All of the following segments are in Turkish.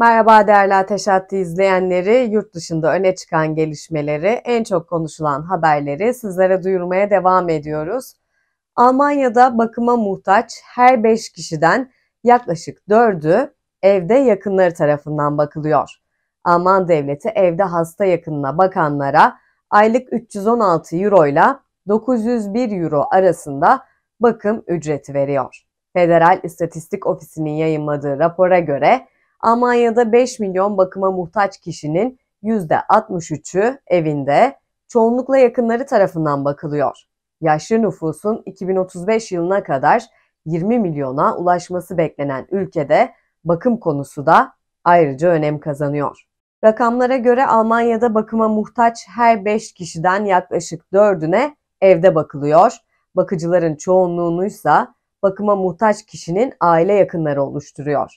Merhaba değerli Ateş Hattı izleyenleri, yurt dışında öne çıkan gelişmeleri, en çok konuşulan haberleri sizlere duyurmaya devam ediyoruz. Almanya'da bakıma muhtaç her 5 kişiden yaklaşık 4'ü evde yakınları tarafından bakılıyor. Alman devleti evde hasta yakınına bakanlara aylık 316 euro ile 901 euro arasında bakım ücreti veriyor. Federal İstatistik Ofisi'nin yayınladığı rapora göre Almanya'da 5 milyon bakıma muhtaç kişinin %63'ü evinde, çoğunlukla yakınları tarafından bakılıyor. Yaşlı nüfusun 2035 yılına kadar 20 milyona ulaşması beklenen ülkede bakım konusu da ayrıca önem kazanıyor. Rakamlara göre Almanya'da bakıma muhtaç her 5 kişiden yaklaşık 4'üne evde bakılıyor. Bakıcıların çoğunluğunuysa bakıma muhtaç kişinin aile yakınları oluşturuyor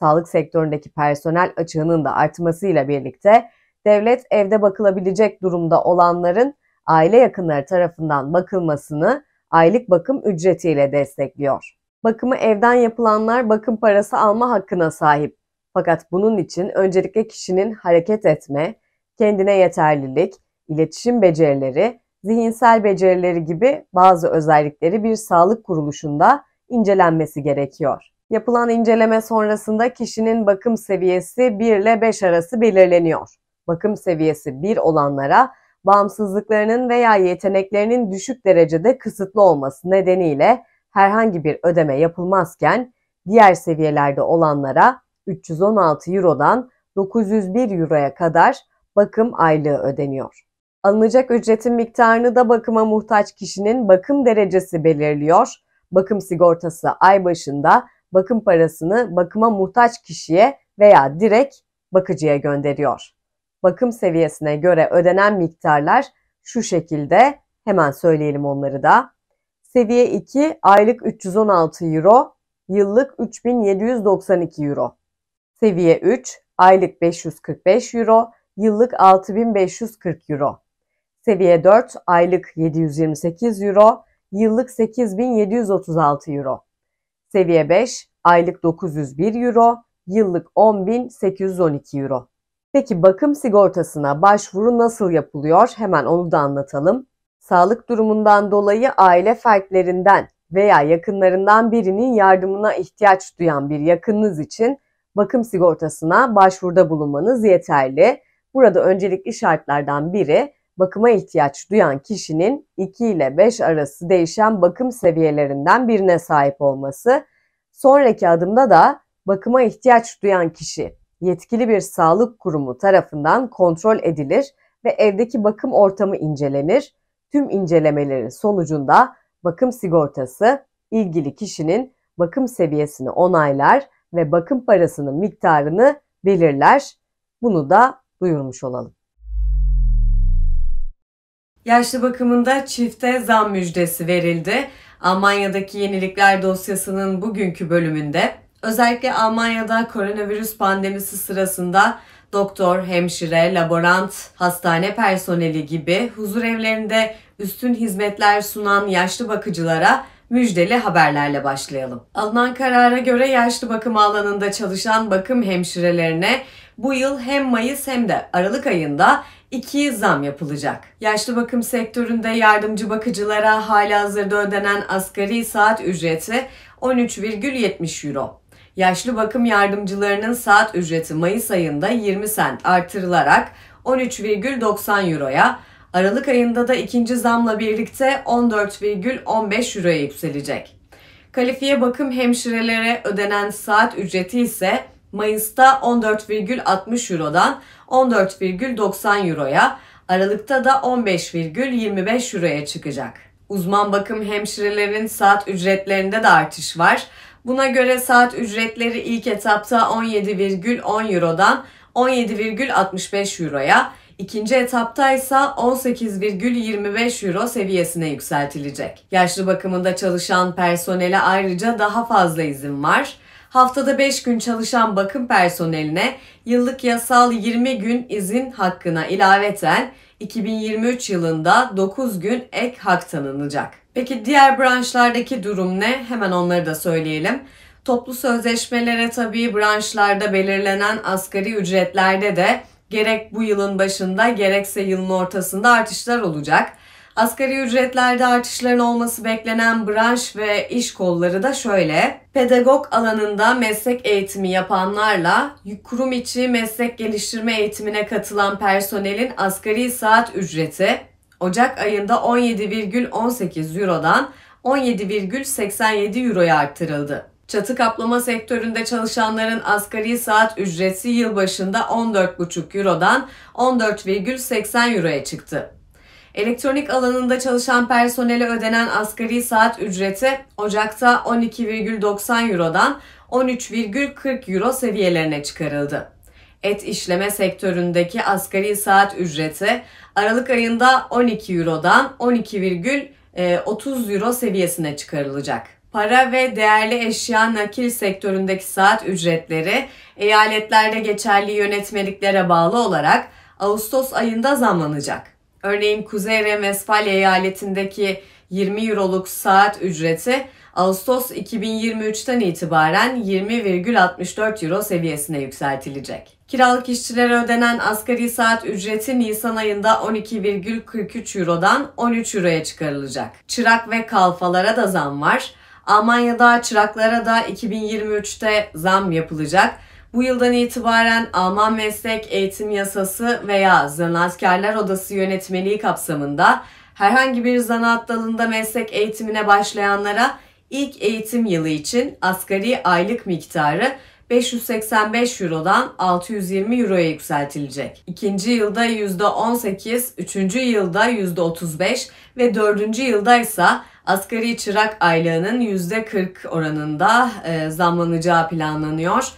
sağlık sektöründeki personel açığının da artmasıyla birlikte devlet evde bakılabilecek durumda olanların aile yakınları tarafından bakılmasını aylık bakım ücretiyle destekliyor. Bakımı evden yapılanlar bakım parası alma hakkına sahip. Fakat bunun için öncelikle kişinin hareket etme, kendine yeterlilik, iletişim becerileri, zihinsel becerileri gibi bazı özellikleri bir sağlık kuruluşunda incelenmesi gerekiyor. Yapılan inceleme sonrasında kişinin bakım seviyesi 1 ile 5 arası belirleniyor. Bakım seviyesi 1 olanlara bağımsızlıklarının veya yeteneklerinin düşük derecede kısıtlı olması nedeniyle herhangi bir ödeme yapılmazken diğer seviyelerde olanlara 316 Euro'dan 901 Euro'ya kadar bakım aylığı ödeniyor. Alınacak ücretin miktarını da bakıma muhtaç kişinin bakım derecesi belirliyor. Bakım sigortası ay başında bakım parasını bakıma muhtaç kişiye veya direkt bakıcıya gönderiyor. Bakım seviyesine göre ödenen miktarlar şu şekilde hemen söyleyelim onları da. Seviye 2 aylık 316 euro, yıllık 3792 euro. Seviye 3 aylık 545 euro, yıllık 6540 euro. Seviye 4 aylık 728 euro, yıllık 8736 euro. Seviye 5 aylık 901 euro, yıllık 10.812 euro. Peki bakım sigortasına başvuru nasıl yapılıyor? Hemen onu da anlatalım. Sağlık durumundan dolayı aile fertlerinden veya yakınlarından birinin yardımına ihtiyaç duyan bir yakınınız için bakım sigortasına başvuruda bulunmanız yeterli. Burada öncelikli şartlardan biri bakıma ihtiyaç duyan kişinin 2 ile 5 arası değişen bakım seviyelerinden birine sahip olması, sonraki adımda da bakıma ihtiyaç duyan kişi yetkili bir sağlık kurumu tarafından kontrol edilir ve evdeki bakım ortamı incelenir. Tüm incelemelerin sonucunda bakım sigortası ilgili kişinin bakım seviyesini onaylar ve bakım parasının miktarını belirler. Bunu da duyurmuş olalım. Yaşlı bakımında çifte zam müjdesi verildi. Almanya'daki yenilikler dosyasının bugünkü bölümünde özellikle Almanya'da koronavirüs pandemisi sırasında doktor, hemşire, laborant, hastane personeli gibi huzur evlerinde üstün hizmetler sunan yaşlı bakıcılara müjdeli haberlerle başlayalım. Alınan karara göre yaşlı bakım alanında çalışan bakım hemşirelerine bu yıl hem Mayıs hem de Aralık ayında 2 zam yapılacak. Yaşlı bakım sektöründe yardımcı bakıcılara hala hazırda ödenen asgari saat ücreti 13,70 euro. Yaşlı bakım yardımcılarının saat ücreti Mayıs ayında 20 sent artırılarak 13,90 euroya, Aralık ayında da ikinci zamla birlikte 14,15 euroya yükselecek. Kalifiye bakım hemşirelere ödenen saat ücreti ise Mayıs'ta 14,60 Euro'dan 14,90 Euro'ya, Aralık'ta da 15,25 Euro'ya çıkacak. Uzman bakım hemşirelerin saat ücretlerinde de artış var. Buna göre saat ücretleri ilk etapta 17,10 Euro'dan 17,65 Euro'ya, ikinci etapta ise 18,25 euro seviyesine yükseltilecek. Yaşlı bakımında çalışan personele ayrıca daha fazla izin var haftada 5 gün çalışan bakım personeline yıllık yasal 20 gün izin hakkına ilaveten 2023 yılında 9 gün ek hak tanınacak. Peki diğer branşlardaki durum ne? Hemen onları da söyleyelim. Toplu sözleşmelere tabii branşlarda belirlenen asgari ücretlerde de gerek bu yılın başında gerekse yılın ortasında artışlar olacak. Asgari ücretlerde artışların olması beklenen branş ve iş kolları da şöyle. Pedagog alanında meslek eğitimi yapanlarla kurum içi meslek geliştirme eğitimine katılan personelin asgari saat ücreti Ocak ayında 17,18 Euro'dan 17,87 Euro'ya arttırıldı. Çatı kaplama sektöründe çalışanların asgari saat ücreti yılbaşında 14,5 Euro'dan 14,80 Euro'ya çıktı. Elektronik alanında çalışan personele ödenen asgari saat ücreti Ocak'ta 12,90 Euro'dan 13,40 Euro seviyelerine çıkarıldı. Et işleme sektöründeki asgari saat ücreti Aralık ayında 12 Euro'dan 12,30 Euro seviyesine çıkarılacak. Para ve değerli eşya nakil sektöründeki saat ücretleri eyaletlerde geçerli yönetmeliklere bağlı olarak Ağustos ayında zamlanacak. Örneğin Kuzey ve eyaletindeki 20 euroluk saat ücreti Ağustos 2023'ten itibaren 20,64 euro seviyesine yükseltilecek. Kiralık işçilere ödenen asgari saat ücreti Nisan ayında 12,43 Euro'dan 13 Euro'ya çıkarılacak. Çırak ve kalfalara da zam var. Almanya'da çıraklara da 2023'te zam yapılacak. Bu yıldan itibaren Alman Meslek Eğitim Yasası veya Zanaatkarlar Odası Yönetmeliği kapsamında herhangi bir zanaat dalında meslek eğitimine başlayanlara ilk eğitim yılı için asgari aylık miktarı 585 Euro'dan 620 Euro'ya yükseltilecek. İkinci yılda %18, üçüncü yılda %35 ve dördüncü yılda ise asgari çırak aylığının %40 oranında e, zamlanacağı planlanıyor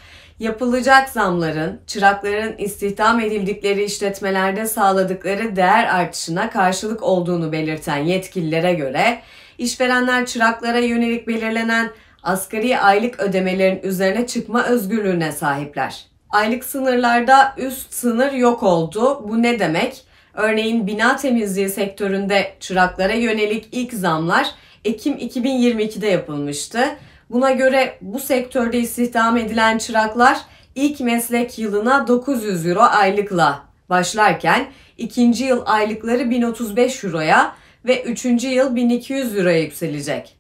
yapılacak zamların çırakların istihdam edildikleri işletmelerde sağladıkları değer artışına karşılık olduğunu belirten yetkililere göre işverenler çıraklara yönelik belirlenen asgari aylık ödemelerin üzerine çıkma özgürlüğüne sahipler. Aylık sınırlarda üst sınır yok oldu. Bu ne demek? Örneğin bina temizliği sektöründe çıraklara yönelik ilk zamlar Ekim 2022'de yapılmıştı. Buna göre bu sektörde istihdam edilen çıraklar ilk meslek yılına 900 euro aylıkla başlarken ikinci yıl aylıkları 1035 euroya ve üçüncü yıl 1200 euroya yükselecek.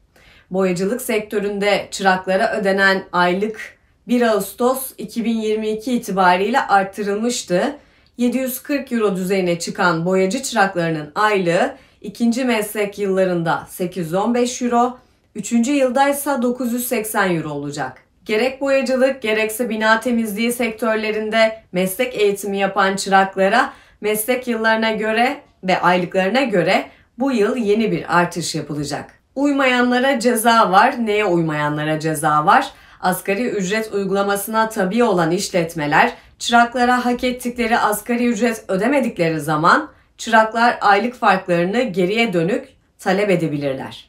Boyacılık sektöründe çıraklara ödenen aylık 1 Ağustos 2022 itibariyle arttırılmıştı. 740 euro düzeyine çıkan boyacı çıraklarının aylığı ikinci meslek yıllarında 815 euro, Üçüncü yıldaysa 980 euro olacak. Gerek boyacılık gerekse bina temizliği sektörlerinde meslek eğitimi yapan çıraklara meslek yıllarına göre ve aylıklarına göre bu yıl yeni bir artış yapılacak. Uymayanlara ceza var, neye uymayanlara ceza var? Asgari ücret uygulamasına tabi olan işletmeler çıraklara hak ettikleri asgari ücret ödemedikleri zaman çıraklar aylık farklarını geriye dönük talep edebilirler.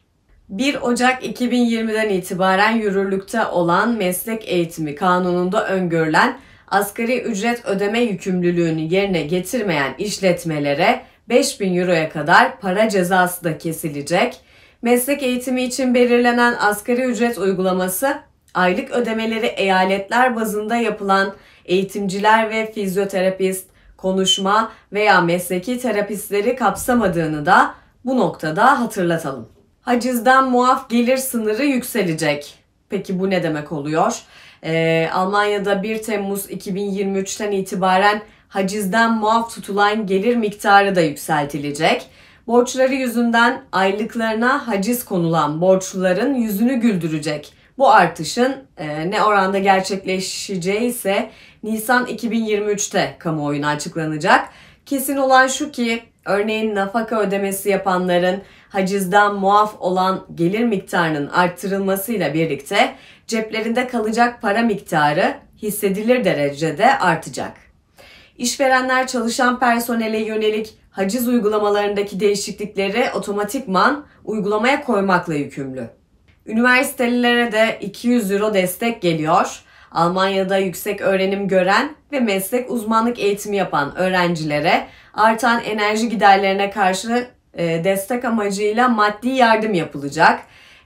1 Ocak 2020'den itibaren yürürlükte olan meslek eğitimi kanununda öngörülen asgari ücret ödeme yükümlülüğünü yerine getirmeyen işletmelere 5000 euroya kadar para cezası da kesilecek. Meslek eğitimi için belirlenen asgari ücret uygulaması aylık ödemeleri eyaletler bazında yapılan eğitimciler ve fizyoterapist, konuşma veya mesleki terapistleri kapsamadığını da bu noktada hatırlatalım. Hacizden muaf gelir sınırı yükselecek. Peki bu ne demek oluyor? Ee, Almanya'da 1 Temmuz 2023'ten itibaren hacizden muaf tutulan gelir miktarı da yükseltilecek. Borçları yüzünden aylıklarına haciz konulan borçluların yüzünü güldürecek. Bu artışın e, ne oranda gerçekleşeceği ise Nisan 2023'te kamuoyuna açıklanacak. Kesin olan şu ki Örneğin nafaka ödemesi yapanların hacizden muaf olan gelir miktarının arttırılmasıyla birlikte ceplerinde kalacak para miktarı hissedilir derecede artacak. İşverenler çalışan personele yönelik haciz uygulamalarındaki değişiklikleri otomatikman uygulamaya koymakla yükümlü. Üniversitelilere de 200 euro destek geliyor Almanya'da yüksek öğrenim gören ve meslek uzmanlık eğitimi yapan öğrencilere artan enerji giderlerine karşı e, destek amacıyla maddi yardım yapılacak.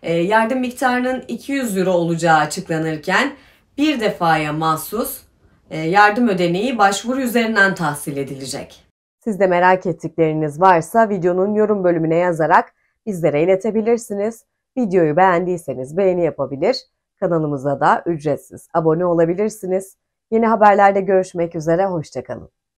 E, yardım miktarının 200 euro olacağı açıklanırken bir defaya mahsus e, yardım ödeneği başvuru üzerinden tahsil edilecek. Siz de merak ettikleriniz varsa videonun yorum bölümüne yazarak bizlere iletebilirsiniz. Videoyu beğendiyseniz beğeni yapabilir, Kanalımıza da ücretsiz abone olabilirsiniz. Yeni haberlerde görüşmek üzere, hoşçakalın.